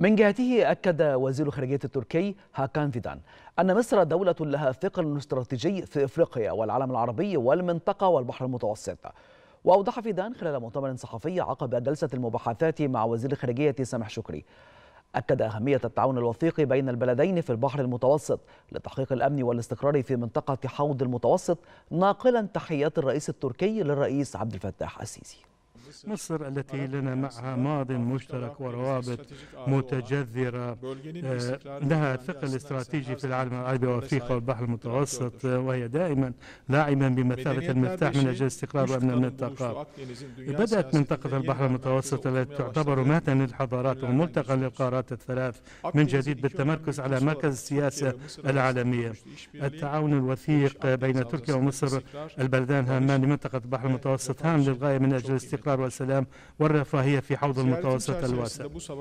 من جهته أكد وزير الخارجية التركي هاكان فيدان أن مصر دولة لها ثقل استراتيجي في إفريقيا والعالم العربي والمنطقة والبحر المتوسط وأوضح فيدان خلال مؤتمر صحفي عقب جلسة المباحثات مع وزير الخارجية سامح شكري أكد أهمية التعاون الوثيق بين البلدين في البحر المتوسط لتحقيق الأمن والاستقرار في منطقة حوض المتوسط ناقلا تحيات الرئيس التركي للرئيس عبد الفتاح السيسي مصر التي لنا معها ماض مشترك وروابط متجذرة آه، لها ثقل استراتيجي في العالم العربي وافريقيا والبحر المتوسط وهي دائما لاعبا بمثابة المفتاح من أجل استقرار وأمن المنطقة بدأت منطقة البحر المتوسط التي تعتبر متن للحضارات وملتقى للقارات الثلاث من جديد بالتمركز على مركز السياسة العالمية التعاون الوثيق بين تركيا ومصر البلدان هامان لمنطقة البحر المتوسط هام للغاية من أجل استقرار والسلام والرفاهية في حوض المتوسط الواسع